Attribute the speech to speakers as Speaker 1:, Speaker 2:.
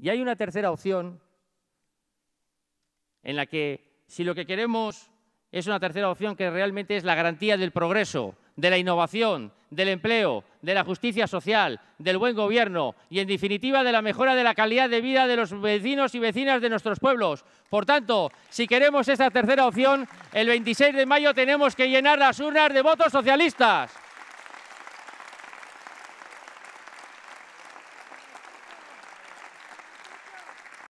Speaker 1: Y hay una tercera opción en la que, si lo que queremos es una tercera opción que realmente es la garantía del progreso, de la innovación, del empleo, de la justicia social, del buen gobierno y, en definitiva, de la mejora de la calidad de vida de los vecinos y vecinas de nuestros pueblos. Por tanto, si queremos esa tercera opción, el 26 de mayo tenemos que llenar las urnas de votos socialistas.